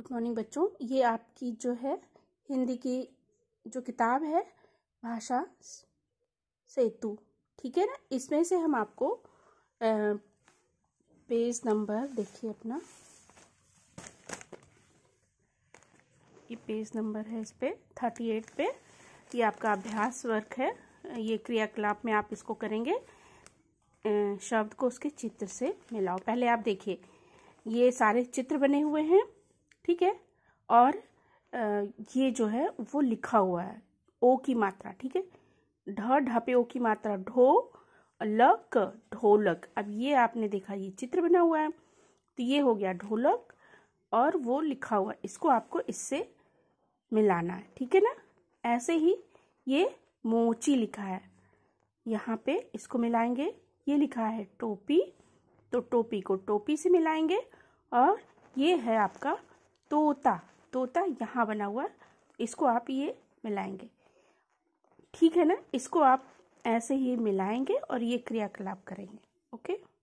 good morning बच्चों ये आपकी जो है हिंदी की जो किताब है भाषा सेतु ठीक है ना इसमें से हम आपको पेज नंबर देखिए अपना ये पेज नंबर है इस पर थर्टी एट पे ये आपका अभ्यास वर्क है ये क्रियाकलाप में आप इसको करेंगे शब्द को उसके चित्र से मिलाओ पहले आप देखिए ये सारे चित्र बने हुए हैं ठीक है और ये जो है वो लिखा हुआ है ओ की मात्रा ठीक है ढ ढापे ओ की मात्रा ढो लक ढोलक अब ये आपने देखा ये चित्र बना हुआ है तो ये हो गया ढोलक और वो लिखा हुआ इसको आपको इससे मिलाना है ठीक है ना ऐसे ही ये मोची लिखा है यहाँ पे इसको मिलाएंगे ये लिखा है टोपी तो टोपी को टोपी से मिलाएंगे और ये है आपका तोता तोता यहाँ बना हुआ इसको आप ये मिलाएंगे ठीक है ना इसको आप ऐसे ही मिलाएंगे और ये क्रियाकलाप करेंगे